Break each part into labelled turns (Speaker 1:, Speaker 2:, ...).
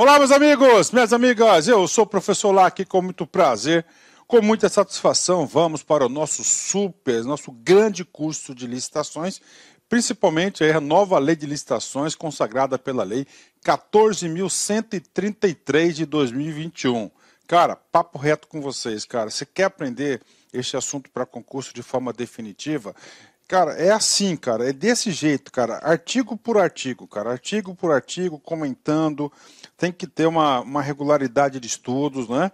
Speaker 1: Olá, meus amigos, minhas amigas, eu sou o professor Lá aqui com muito prazer, com muita satisfação. Vamos para o nosso super, nosso grande curso de licitações, principalmente a nova lei de licitações consagrada pela Lei 14.133 de 2021. Cara, papo reto com vocês, cara. Você quer aprender este assunto para concurso de forma definitiva? Cara, é assim, cara, é desse jeito, cara, artigo por artigo, cara, artigo por artigo, comentando, tem que ter uma, uma regularidade de estudos, né?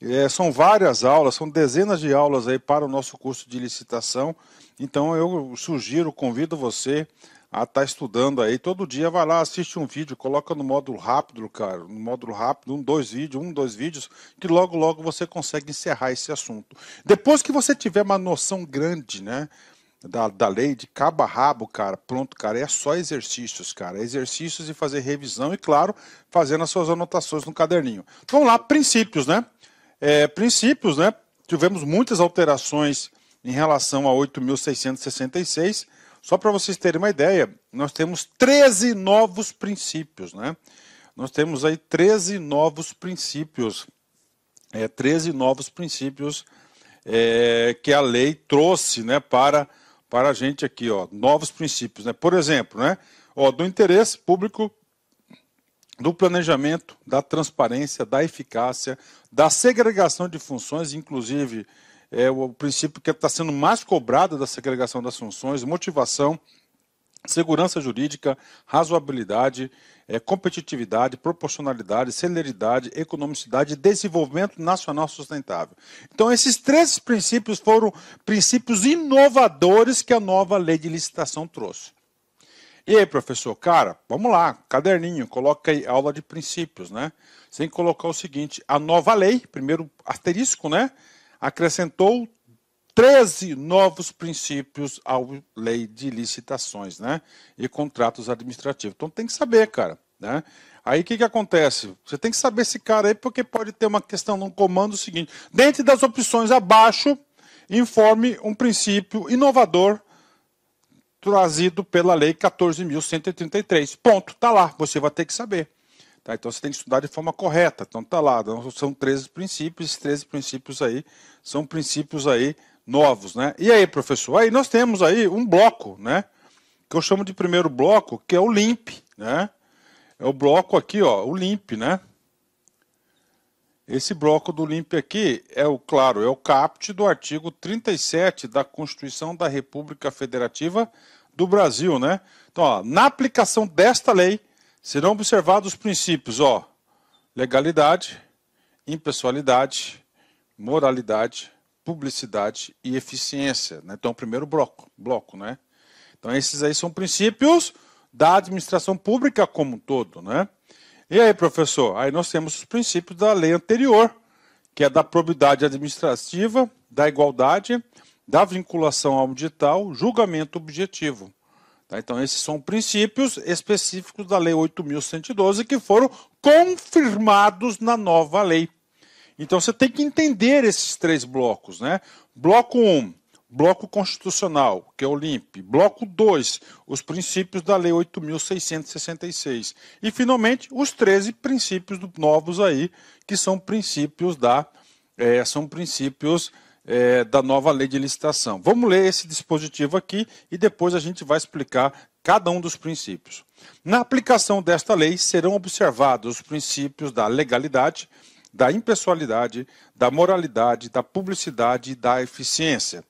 Speaker 1: É, são várias aulas, são dezenas de aulas aí para o nosso curso de licitação, então eu sugiro, convido você a estar tá estudando aí, todo dia vai lá, assiste um vídeo, coloca no módulo rápido, cara, no módulo rápido, um, dois vídeos, um, dois vídeos, que logo, logo você consegue encerrar esse assunto. Depois que você tiver uma noção grande, né? da, da lei de cabo a rabo, cara. Pronto, cara, é só exercícios, cara. É exercícios e fazer revisão e, claro, fazendo as suas anotações no caderninho. Vamos lá, princípios, né? É, princípios, né? Tivemos muitas alterações em relação a 8.666. Só para vocês terem uma ideia, nós temos 13 novos princípios, né? Nós temos aí 13 novos princípios, é, 13 novos princípios é, que a lei trouxe né, para para a gente aqui, ó, novos princípios, né? Por exemplo, né? Ó, do interesse público, do planejamento, da transparência, da eficácia, da segregação de funções, inclusive é o princípio que está sendo mais cobrado da segregação das funções, motivação, segurança jurídica, razoabilidade, é, competitividade, proporcionalidade, celeridade, economicidade e desenvolvimento nacional sustentável. Então, esses três princípios foram princípios inovadores que a nova lei de licitação trouxe. E aí, professor, cara, vamos lá, caderninho, coloca aí aula de princípios, né? Sem colocar o seguinte, a nova lei, primeiro asterisco, né? Acrescentou 13 novos princípios à lei de licitações, né? E contratos administrativos. Então tem que saber, cara. Né? Aí o que, que acontece? Você tem que saber esse cara aí, porque pode ter uma questão no comando seguinte. Dentro das opções abaixo, informe um princípio inovador trazido pela Lei 14.133. Ponto, tá lá, você vai ter que saber. Tá, então você tem que estudar de forma correta. Então tá lá, então, são 13 princípios, 13 princípios aí são princípios aí novos, né? E aí, professor? Aí nós temos aí um bloco, né? Que eu chamo de primeiro bloco, que é o LIMP, né? é o bloco aqui, ó, o limp, né? Esse bloco do limp aqui é o claro, é o caput do artigo 37 da Constituição da República Federativa do Brasil, né? Então, ó, na aplicação desta lei serão observados os princípios, ó, legalidade, impessoalidade, moralidade, publicidade e eficiência, né? Então, o primeiro bloco, bloco, né? Então, esses aí são princípios da administração pública como um todo, né? E aí, professor, aí nós temos os princípios da lei anterior, que é da probidade administrativa, da igualdade, da vinculação ao digital, julgamento objetivo. Tá, então, esses são princípios específicos da Lei 8.112 que foram confirmados na nova lei. Então, você tem que entender esses três blocos. Né? Bloco 1, um, Bloco Constitucional, que é o LIMP. Bloco 2, os princípios da Lei 8.666. E, finalmente, os 13 princípios novos aí, que são princípios da. É, são princípios é, da nova lei de licitação. Vamos ler esse dispositivo aqui e depois a gente vai explicar cada um dos princípios. Na aplicação desta lei serão observados os princípios da legalidade, da impessoalidade, da moralidade, da publicidade e da eficiência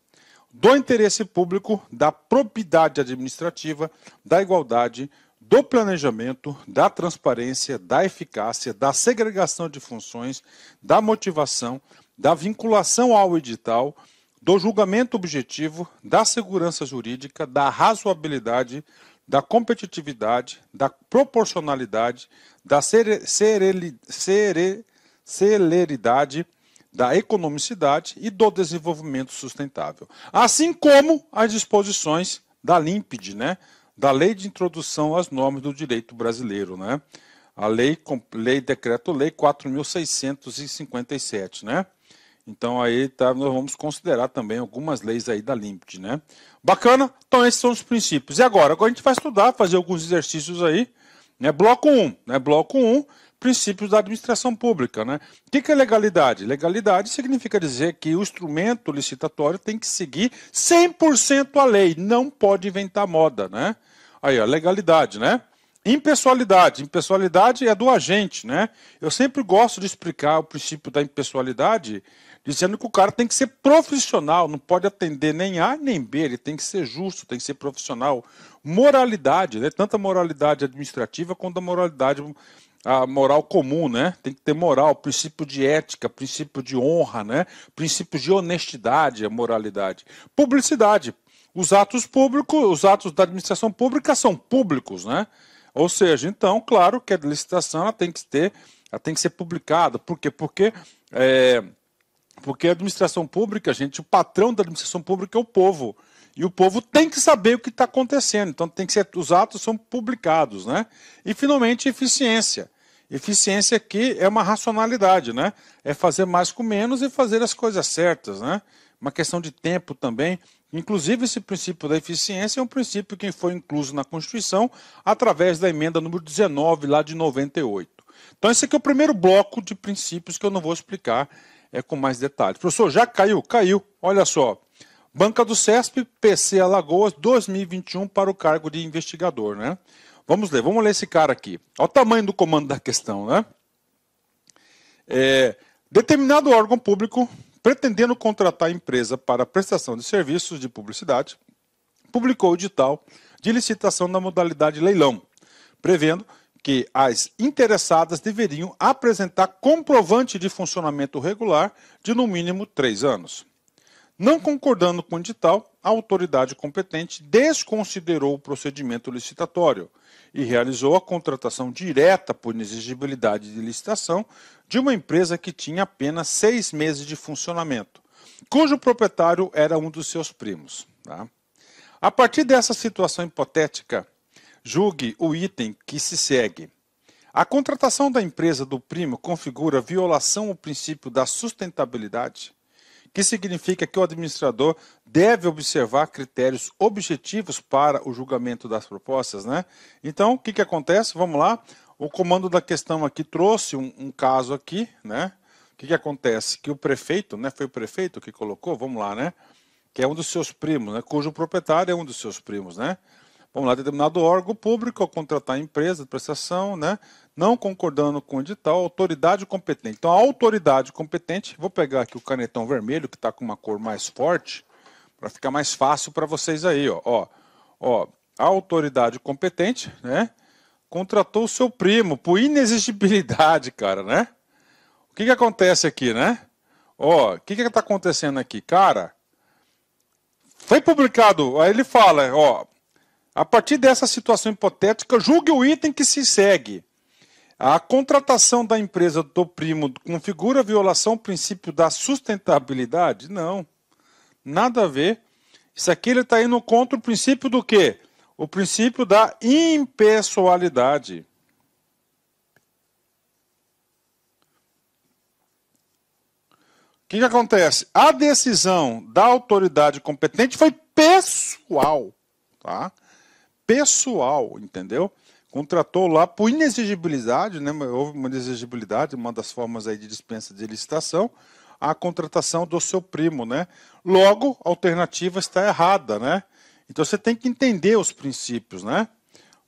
Speaker 1: do interesse público, da propriedade administrativa, da igualdade, do planejamento, da transparência, da eficácia, da segregação de funções, da motivação, da vinculação ao edital, do julgamento objetivo, da segurança jurídica, da razoabilidade, da competitividade, da proporcionalidade, da celeridade, da economicidade e do desenvolvimento sustentável, assim como as disposições da LIMPID, né, da Lei de Introdução às Normas do Direito Brasileiro, né, a Lei, lei Decreto-Lei 4.657, né, então aí tá, nós vamos considerar também algumas leis aí da LIMPID. né, bacana, então esses são os princípios, e agora, agora a gente vai estudar, fazer alguns exercícios aí, né, bloco 1, um, né, bloco 1, um, princípios da administração pública. Né? O que é legalidade? Legalidade significa dizer que o instrumento licitatório tem que seguir 100% a lei, não pode inventar moda. Né? Aí, ó, legalidade, né? Impessoalidade. Impessoalidade é do agente, né? Eu sempre gosto de explicar o princípio da impessoalidade dizendo que o cara tem que ser profissional, não pode atender nem A nem B, ele tem que ser justo, tem que ser profissional. Moralidade, né? tanto a moralidade administrativa quanto a moralidade a moral comum, né? Tem que ter moral, princípio de ética, princípio de honra, né? Princípios de honestidade, a moralidade. Publicidade. Os atos públicos, os atos da administração pública são públicos, né? Ou seja, então, claro que a licitação ela tem que ter, ela tem que ser publicada. Por quê? Porque é, porque a administração pública, gente, o patrão da administração pública é o povo. E o povo tem que saber o que está acontecendo. Então tem que ser, os atos são publicados, né? E finalmente eficiência. Eficiência aqui é uma racionalidade, né? É fazer mais com menos e fazer as coisas certas, né? Uma questão de tempo também. Inclusive, esse princípio da eficiência é um princípio que foi incluso na Constituição através da emenda número 19, lá de 98. Então, esse aqui é o primeiro bloco de princípios que eu não vou explicar é, com mais detalhes. Professor, já caiu? Caiu. Olha só. Banca do CESP, PC Alagoas, 2021 para o cargo de investigador, né? Vamos ler, vamos ler esse cara aqui. Olha o tamanho do comando da questão, né? É, determinado órgão público pretendendo contratar a empresa para prestação de serviços de publicidade, publicou o edital de licitação na modalidade leilão, prevendo que as interessadas deveriam apresentar comprovante de funcionamento regular de no mínimo três anos. Não concordando com o edital, a autoridade competente desconsiderou o procedimento licitatório e realizou a contratação direta por inexigibilidade de licitação de uma empresa que tinha apenas seis meses de funcionamento, cujo proprietário era um dos seus primos. Tá? A partir dessa situação hipotética, julgue o item que se segue. A contratação da empresa do primo configura violação ao princípio da sustentabilidade? que significa que o administrador deve observar critérios objetivos para o julgamento das propostas, né? Então, o que, que acontece? Vamos lá. O comando da questão aqui trouxe um, um caso aqui, né? O que, que acontece? Que o prefeito, né? Foi o prefeito que colocou, vamos lá, né? Que é um dos seus primos, né? Cujo proprietário é um dos seus primos, né? Vamos lá, determinado órgão público, ao contratar a empresa de prestação, né? não concordando com o edital, autoridade competente. Então, a autoridade competente, vou pegar aqui o canetão vermelho, que está com uma cor mais forte, para ficar mais fácil para vocês aí. Ó, ó, ó, a autoridade competente, né? Contratou o seu primo por inexigibilidade, cara, né? O que, que acontece aqui, né? Ó, o que que tá acontecendo aqui, cara? Foi publicado, aí ele fala, ó, a partir dessa situação hipotética, julgue o item que se segue. A contratação da empresa do primo configura violação ao princípio da sustentabilidade? Não. Nada a ver. Isso aqui ele está indo contra o princípio do quê? O princípio da impessoalidade. O que, que acontece? A decisão da autoridade competente foi pessoal. Tá? Pessoal, entendeu? contratou lá por inexigibilidade, né? houve uma inexigibilidade, uma das formas aí de dispensa de licitação, a contratação do seu primo, né? Logo, a alternativa está errada, né? Então você tem que entender os princípios, né?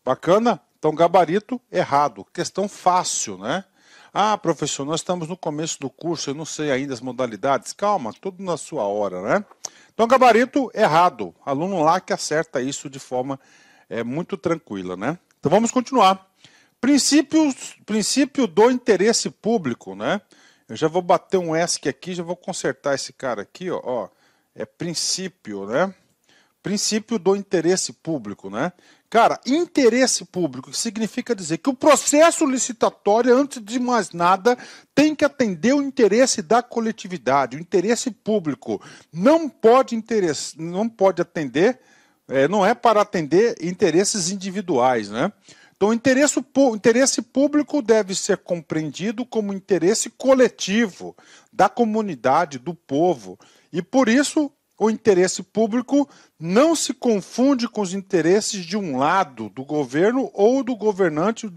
Speaker 1: Bacana? Então, gabarito errado, questão fácil, né? Ah, professor, nós estamos no começo do curso, eu não sei ainda as modalidades. Calma, tudo na sua hora, né? Então, gabarito errado. Aluno lá que acerta isso de forma é, muito tranquila, né? Então vamos continuar. Princípios, princípio do interesse público, né? Eu já vou bater um ESC aqui, já vou consertar esse cara aqui, ó, ó. É princípio, né? Princípio do interesse público, né? Cara, interesse público significa dizer que o processo licitatório, antes de mais nada, tem que atender o interesse da coletividade, o interesse público. Não pode, interesse, não pode atender é, não é para atender interesses individuais, né? Então, interesse, o interesse público deve ser compreendido como interesse coletivo da comunidade, do povo. E por isso, o interesse público não se confunde com os interesses de um lado, do governo ou do governante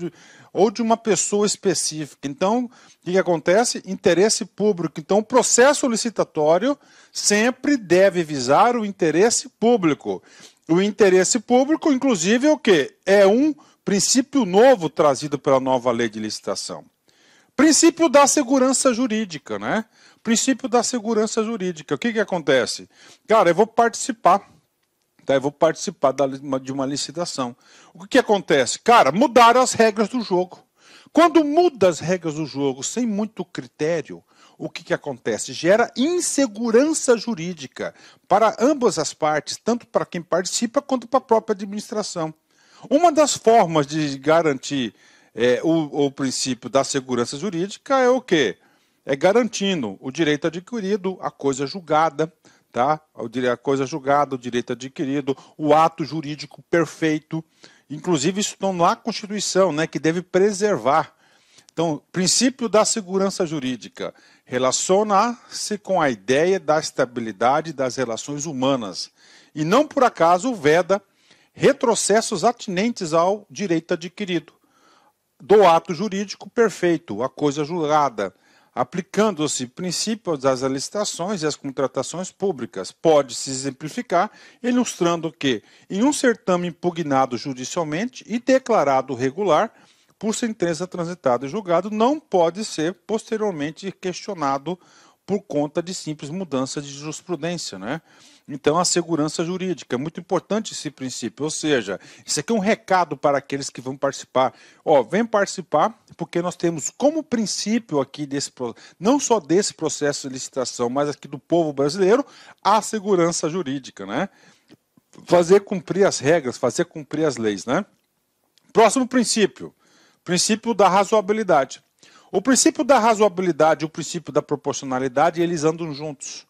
Speaker 1: ou de uma pessoa específica. Então, o que acontece? Interesse público. Então, o processo licitatório sempre deve visar o interesse público. O interesse público, inclusive, é o que É um princípio novo trazido pela nova lei de licitação. Princípio da segurança jurídica, né? Princípio da segurança jurídica. O que, que acontece? Cara, eu vou participar. Tá? Eu vou participar de uma licitação. O que, que acontece? Cara, mudaram as regras do jogo. Quando muda as regras do jogo sem muito critério, o que, que acontece? Gera insegurança jurídica para ambas as partes, tanto para quem participa quanto para a própria administração. Uma das formas de garantir é, o, o, princípio da segurança jurídica é o quê? É garantindo o direito adquirido, a coisa julgada, tá? A coisa julgada, o direito adquirido, o ato jurídico perfeito. Inclusive, isso não na Constituição, né, que deve preservar então, princípio da segurança jurídica relaciona-se com a ideia da estabilidade das relações humanas e não por acaso veda retrocessos atinentes ao direito adquirido do ato jurídico perfeito, a coisa julgada, aplicando-se princípios das licitações e as contratações públicas. Pode-se exemplificar ilustrando que, em um certame impugnado judicialmente e declarado regular, por sentença transitada e julgado, não pode ser posteriormente questionado por conta de simples mudança de jurisprudência, né? Então, a segurança jurídica é muito importante esse princípio. Ou seja, isso aqui é um recado para aqueles que vão participar. Ó, vem participar, porque nós temos como princípio aqui desse não só desse processo de licitação, mas aqui do povo brasileiro, a segurança jurídica, né? Fazer cumprir as regras, fazer cumprir as leis, né? Próximo princípio: Princípio da razoabilidade. O princípio da razoabilidade e o princípio da proporcionalidade, eles andam juntos.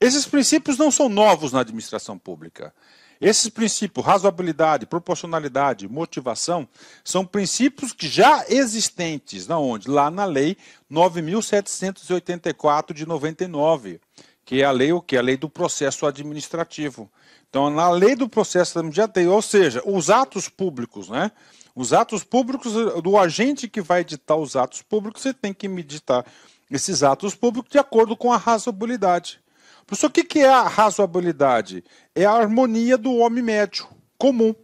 Speaker 1: Esses princípios não são novos na administração pública. Esses princípios, razoabilidade, proporcionalidade, motivação, são princípios que já existentes na onde? Lá na lei 9784 de 99, que é a lei o que? A lei do processo administrativo. Então, na lei do processo administrativo, ou seja, os atos públicos, né? Os atos públicos, do agente que vai editar os atos públicos, você tem que meditar esses atos públicos de acordo com a razoabilidade. Professor, o que é a razoabilidade? É a harmonia do homem médio, comum.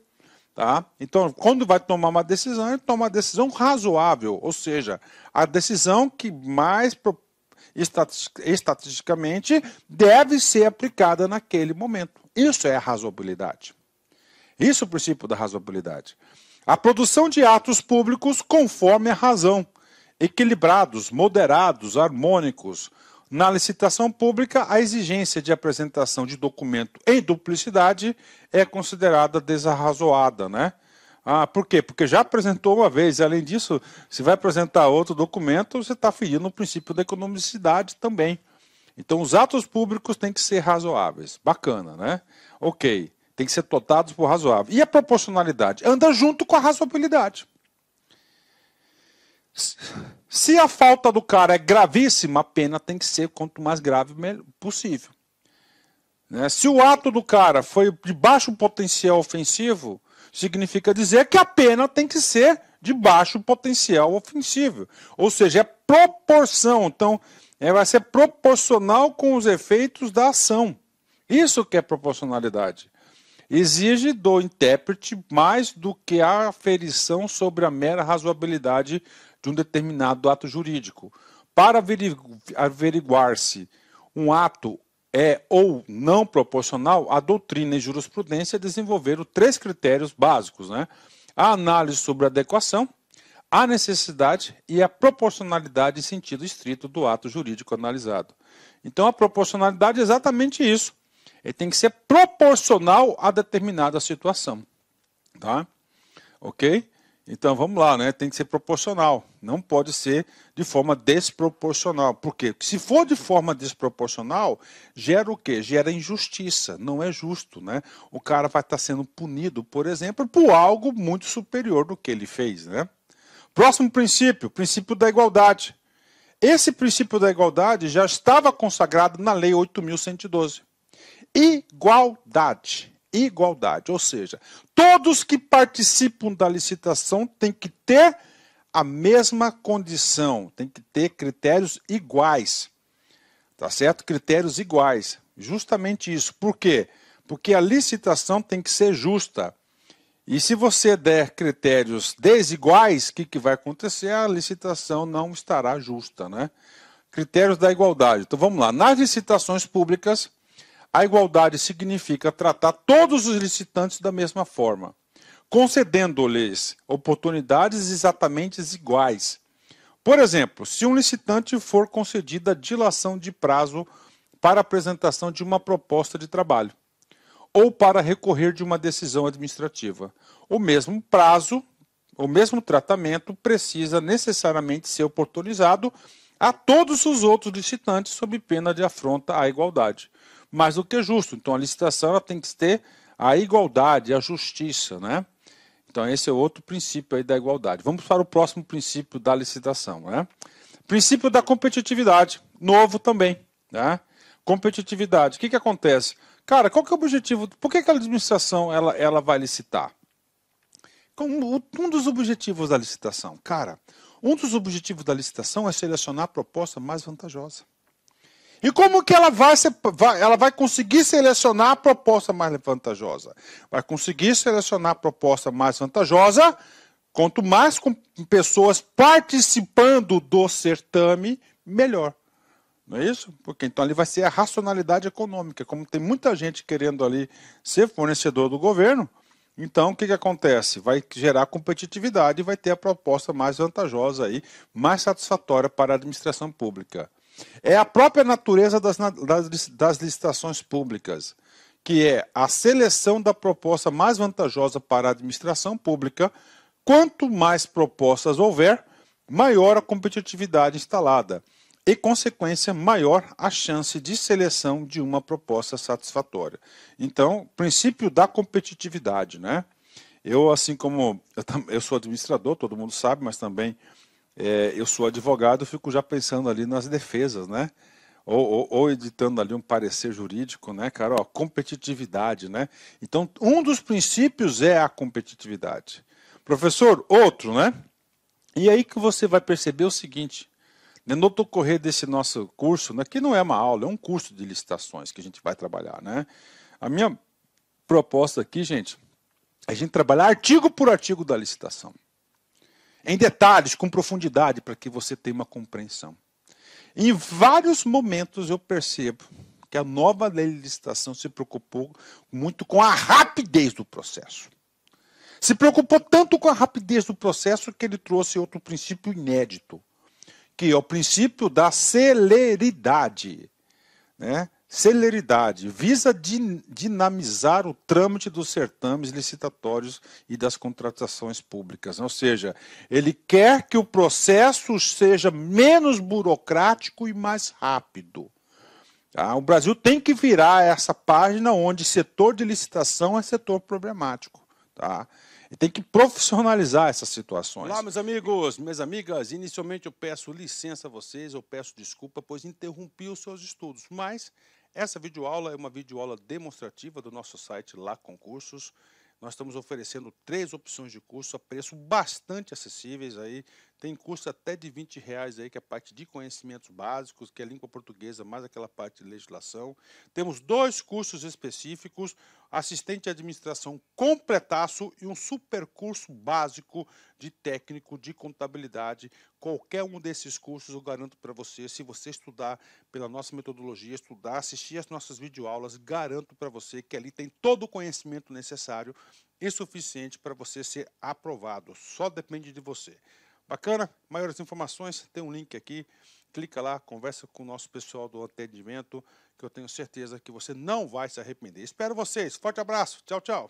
Speaker 1: Tá? Então, quando vai tomar uma decisão, ele toma uma decisão razoável, ou seja, a decisão que mais estatisticamente deve ser aplicada naquele momento. Isso é a razoabilidade. Isso é o princípio da razoabilidade. A produção de atos públicos conforme a razão, equilibrados, moderados, harmônicos. Na licitação pública, a exigência de apresentação de documento em duplicidade é considerada desarrazoada, né? Ah, por quê? Porque já apresentou uma vez, e, além disso, se vai apresentar outro documento, você está ferindo o princípio da economicidade também. Então, os atos públicos têm que ser razoáveis. Bacana, né? Ok. Tem que ser totados por razoável. E a proporcionalidade? Anda junto com a razoabilidade. Se a falta do cara é gravíssima, a pena tem que ser quanto mais grave possível. Né? Se o ato do cara foi de baixo potencial ofensivo, significa dizer que a pena tem que ser de baixo potencial ofensivo. Ou seja, é proporção. Então, é, vai ser proporcional com os efeitos da ação. Isso que é proporcionalidade exige do intérprete mais do que a aferição sobre a mera razoabilidade de um determinado ato jurídico. Para averiguar se um ato é ou não proporcional, a doutrina e jurisprudência desenvolveram três critérios básicos: né? a análise sobre a adequação, a necessidade e a proporcionalidade em sentido estrito do ato jurídico analisado. Então, a proporcionalidade é exatamente isso. Ele tem que ser proporcional a determinada situação, tá? Ok? Então vamos lá, né? Tem que ser proporcional. Não pode ser de forma desproporcional. Por quê? Porque se for de forma desproporcional, gera o quê? Gera injustiça. Não é justo, né? O cara vai estar sendo punido, por exemplo, por algo muito superior do que ele fez, né? Próximo princípio, princípio da igualdade. Esse princípio da igualdade já estava consagrado na Lei 8.112 igualdade. Igualdade, ou seja, todos que participam da licitação têm que ter a mesma condição, têm que ter critérios iguais. Tá certo? Critérios iguais. Justamente isso. Por quê? Porque a licitação tem que ser justa. E se você der critérios desiguais, o que, que vai acontecer? A licitação não estará justa, né? Critérios da igualdade. Então vamos lá. Nas licitações públicas, a igualdade significa tratar todos os licitantes da mesma forma, concedendo-lhes oportunidades exatamente iguais. Por exemplo, se um licitante for concedida dilação de prazo para apresentação de uma proposta de trabalho ou para recorrer de uma decisão administrativa, o mesmo prazo, o mesmo tratamento precisa necessariamente ser oportunizado a todos os outros licitantes sob pena de afronta à igualdade mais do que justo. Então a licitação tem que ter a igualdade, a justiça, né? Então esse é outro princípio aí da igualdade. Vamos para o próximo princípio da licitação, né? Princípio da competitividade, novo também, né? Competitividade. O que que acontece? Cara, qual que é o objetivo? Por que, que a administração ela, ela vai licitar? Um dos objetivos da licitação, cara, um dos objetivos da licitação é selecionar a proposta mais vantajosa. E como que ela vai, vai, ela vai conseguir selecionar a proposta mais vantajosa? Vai conseguir selecionar a proposta mais vantajosa quanto mais com pessoas participando do certame, melhor. Não é isso? Porque então ali vai ser a racionalidade econômica. Como tem muita gente querendo ali ser fornecedor do governo, então o que, que acontece? Vai gerar competitividade e vai ter a proposta mais vantajosa aí, mais satisfatória para a administração pública. É a própria natureza das, das, das licitações públicas, que é a seleção da proposta mais vantajosa para a administração pública. Quanto mais propostas houver, maior a competitividade instalada e, consequência, maior a chance de seleção de uma proposta satisfatória. Então, princípio da competitividade, né? Eu, assim como eu, eu sou administrador, todo mundo sabe, mas também é, eu sou advogado, fico já pensando ali nas defesas, né? Ou, ou, ou, editando ali um parecer jurídico, né, cara? Ó, competitividade, né? Então, um dos princípios é a competitividade. Professor, outro, né? E aí que você vai perceber o seguinte, né, no decorrer desse nosso curso, né, que não é uma aula, é um curso de licitações que a gente vai trabalhar, né? A minha proposta aqui, gente, é a gente trabalhar artigo por artigo da licitação em detalhes, com profundidade, para que você tenha uma compreensão. Em vários momentos eu percebo que a nova lei de licitação se preocupou muito com a rapidez do processo. Se preocupou tanto com a rapidez do processo que ele trouxe outro princípio inédito, que é o princípio da celeridade. Né? celeridade, visa din dinamizar o trâmite dos certames licitatórios e das contratações públicas. Ou seja, ele quer que o processo seja menos burocrático e mais rápido. Tá? O Brasil tem que virar essa página onde setor de licitação é setor problemático. Tá? E tem que profissionalizar essas situações. Olá, meus amigos, minhas amigas. Inicialmente eu peço licença a vocês, eu peço desculpa, pois interrompi os seus estudos, mas essa videoaula é uma videoaula demonstrativa do nosso site Lá Concursos. Nós estamos oferecendo três opções de curso a preço bastante acessíveis aí tem curso até de 20 reais aí, que é a parte de conhecimentos básicos, que é língua portuguesa, mais aquela parte de legislação. Temos dois cursos específicos, assistente de administração completaço e um super curso básico de técnico de contabilidade. Qualquer um desses cursos eu garanto para você, se você estudar pela nossa metodologia, estudar, assistir as nossas videoaulas, garanto para você que ali tem todo o conhecimento necessário e suficiente para você ser aprovado. Só depende de você. Bacana? Maiores informações, tem um link aqui. Clica lá, conversa com o nosso pessoal do atendimento, que eu tenho certeza que você não vai se arrepender. Espero vocês. Forte abraço. Tchau, tchau.